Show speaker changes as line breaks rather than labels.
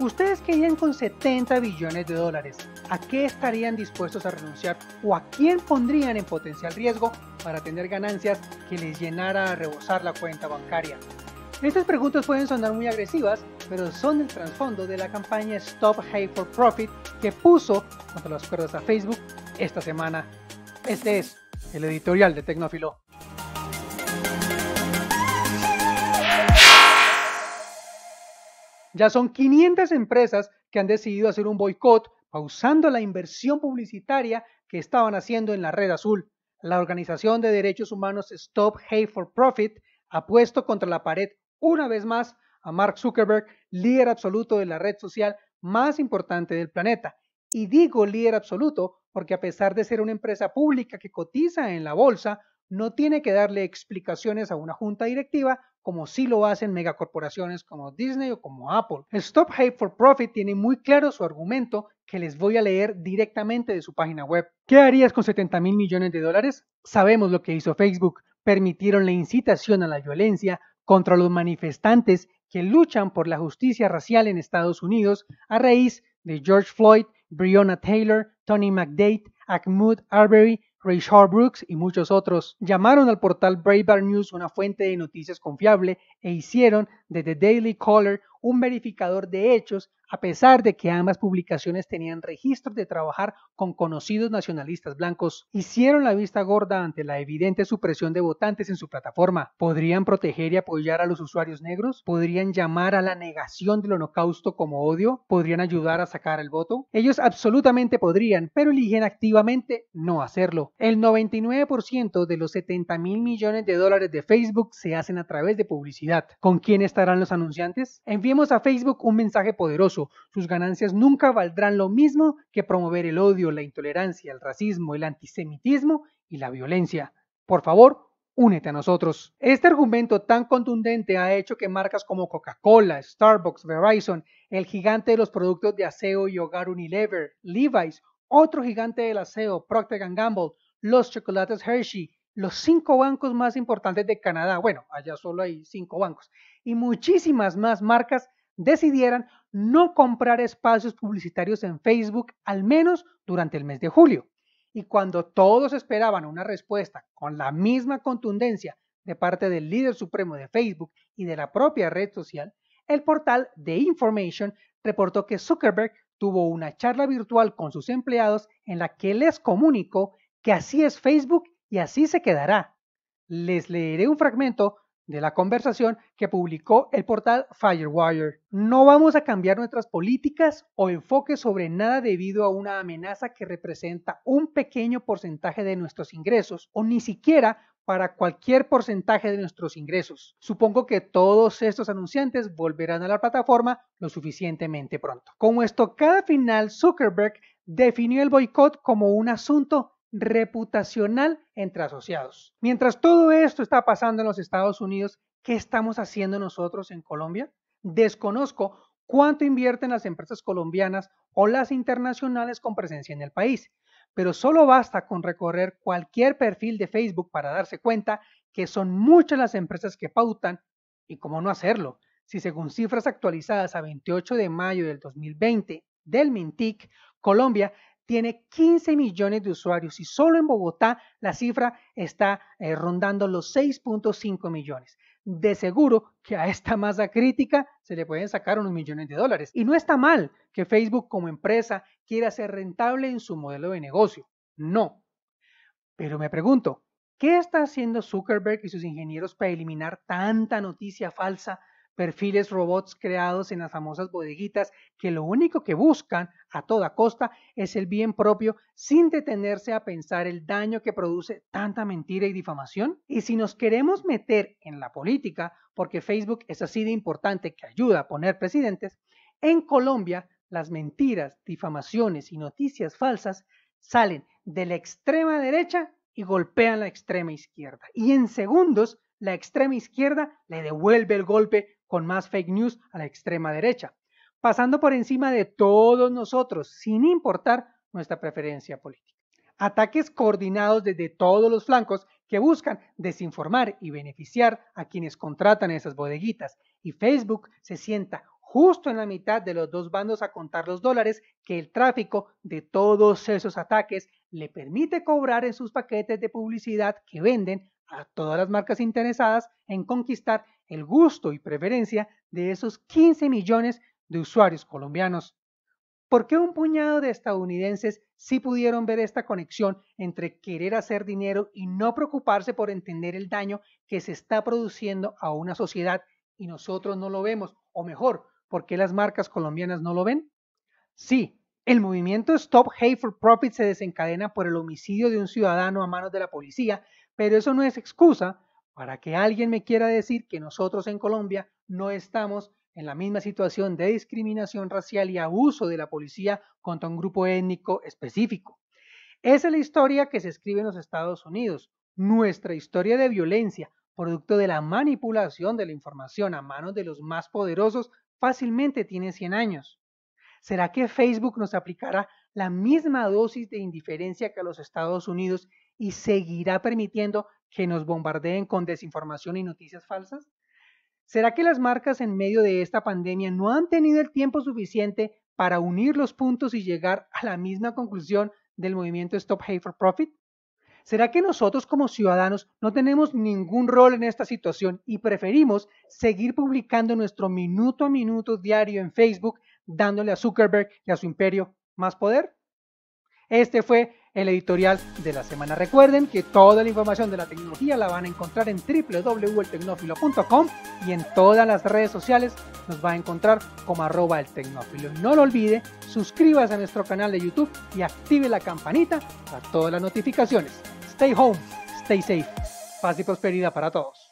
¿Ustedes querían con 70 billones de dólares? ¿A qué estarían dispuestos a renunciar o a quién pondrían en potencial riesgo para tener ganancias que les llenara a rebosar la cuenta bancaria? Estas preguntas pueden sonar muy agresivas, pero son el trasfondo de la campaña Stop Hate for Profit que puso contra las cuerdas a Facebook esta semana. Este es el editorial de Tecnófilo. Ya son 500 empresas que han decidido hacer un boicot, pausando la inversión publicitaria que estaban haciendo en la Red Azul. La organización de derechos humanos Stop Hate for Profit ha puesto contra la pared una vez más a Mark Zuckerberg, líder absoluto de la red social más importante del planeta. Y digo líder absoluto porque a pesar de ser una empresa pública que cotiza en la bolsa, no tiene que darle explicaciones a una junta directiva como sí lo hacen megacorporaciones como Disney o como Apple. Stop Hate for Profit tiene muy claro su argumento que les voy a leer directamente de su página web. ¿Qué harías con 70 mil millones de dólares? Sabemos lo que hizo Facebook. Permitieron la incitación a la violencia contra los manifestantes que luchan por la justicia racial en Estados Unidos a raíz de George Floyd, Breonna Taylor, Tony McDade, ahmoud Arbery, Ray Brooks y muchos otros llamaron al portal Breitbart News una fuente de noticias confiable e hicieron de The Daily Caller un verificador de hechos, a pesar de que ambas publicaciones tenían registros de trabajar con conocidos nacionalistas blancos, hicieron la vista gorda ante la evidente supresión de votantes en su plataforma. ¿Podrían proteger y apoyar a los usuarios negros? ¿Podrían llamar a la negación del holocausto como odio? ¿Podrían ayudar a sacar el voto? Ellos absolutamente podrían, pero eligen activamente no hacerlo. El 99% de los 70 mil millones de dólares de Facebook se hacen a través de publicidad. ¿Con quién estarán los anunciantes? a Facebook un mensaje poderoso. Sus ganancias nunca valdrán lo mismo que promover el odio, la intolerancia, el racismo, el antisemitismo y la violencia. Por favor, únete a nosotros. Este argumento tan contundente ha hecho que marcas como Coca-Cola, Starbucks, Verizon, el gigante de los productos de aseo y hogar Unilever, Levi's, otro gigante del aseo, Procter Gamble, los chocolates Hershey, los cinco bancos más importantes de Canadá, bueno, allá solo hay cinco bancos, y muchísimas más marcas decidieran no comprar espacios publicitarios en Facebook, al menos durante el mes de julio. Y cuando todos esperaban una respuesta con la misma contundencia de parte del líder supremo de Facebook y de la propia red social, el portal The Information reportó que Zuckerberg tuvo una charla virtual con sus empleados en la que les comunicó que así es Facebook y así se quedará. Les leeré un fragmento de la conversación que publicó el portal Firewire. No vamos a cambiar nuestras políticas o enfoque sobre nada debido a una amenaza que representa un pequeño porcentaje de nuestros ingresos o ni siquiera para cualquier porcentaje de nuestros ingresos. Supongo que todos estos anunciantes volverán a la plataforma lo suficientemente pronto. Como cada final, Zuckerberg definió el boicot como un asunto reputacional entre asociados. Mientras todo esto está pasando en los Estados Unidos, ¿qué estamos haciendo nosotros en Colombia? Desconozco cuánto invierten las empresas colombianas o las internacionales con presencia en el país, pero solo basta con recorrer cualquier perfil de Facebook para darse cuenta que son muchas las empresas que pautan y cómo no hacerlo, si según cifras actualizadas a 28 de mayo del 2020 del Mintic, Colombia tiene 15 millones de usuarios y solo en Bogotá la cifra está eh, rondando los 6.5 millones. De seguro que a esta masa crítica se le pueden sacar unos millones de dólares. Y no está mal que Facebook como empresa quiera ser rentable en su modelo de negocio. No. Pero me pregunto, ¿qué está haciendo Zuckerberg y sus ingenieros para eliminar tanta noticia falsa perfiles robots creados en las famosas bodeguitas que lo único que buscan a toda costa es el bien propio sin detenerse a pensar el daño que produce tanta mentira y difamación? Y si nos queremos meter en la política, porque Facebook es así de importante que ayuda a poner presidentes, en Colombia las mentiras, difamaciones y noticias falsas salen de la extrema derecha y golpean la extrema izquierda. Y en segundos, la extrema izquierda le devuelve el golpe con más fake news a la extrema derecha, pasando por encima de todos nosotros, sin importar nuestra preferencia política. Ataques coordinados desde todos los flancos que buscan desinformar y beneficiar a quienes contratan esas bodeguitas. Y Facebook se sienta justo en la mitad de los dos bandos a contar los dólares que el tráfico de todos esos ataques le permite cobrar en sus paquetes de publicidad que venden a todas las marcas interesadas en conquistar el gusto y preferencia de esos 15 millones de usuarios colombianos. ¿Por qué un puñado de estadounidenses sí pudieron ver esta conexión entre querer hacer dinero y no preocuparse por entender el daño que se está produciendo a una sociedad y nosotros no lo vemos? O mejor, ¿por qué las marcas colombianas no lo ven? Sí, el movimiento Stop Hate for Profit se desencadena por el homicidio de un ciudadano a manos de la policía, pero eso no es excusa para que alguien me quiera decir que nosotros en Colombia no estamos en la misma situación de discriminación racial y abuso de la policía contra un grupo étnico específico. Esa es la historia que se escribe en los Estados Unidos, nuestra historia de violencia, producto de la manipulación de la información a manos de los más poderosos, fácilmente tiene 100 años. ¿Será que Facebook nos aplicará la misma dosis de indiferencia que a los Estados Unidos y seguirá permitiendo que nos bombardeen con desinformación y noticias falsas? ¿Será que las marcas en medio de esta pandemia no han tenido el tiempo suficiente para unir los puntos y llegar a la misma conclusión del movimiento Stop Hate for Profit? ¿Será que nosotros como ciudadanos no tenemos ningún rol en esta situación y preferimos seguir publicando nuestro minuto a minuto diario en Facebook, dándole a Zuckerberg y a su imperio más poder? Este fue el editorial de la semana. Recuerden que toda la información de la tecnología la van a encontrar en www.eltecnófilo.com y en todas las redes sociales nos va a encontrar como arroba el tecnófilo. No lo olvide, suscríbase a nuestro canal de YouTube y active la campanita para todas las notificaciones. Stay home, stay safe. Paz y prosperidad para todos.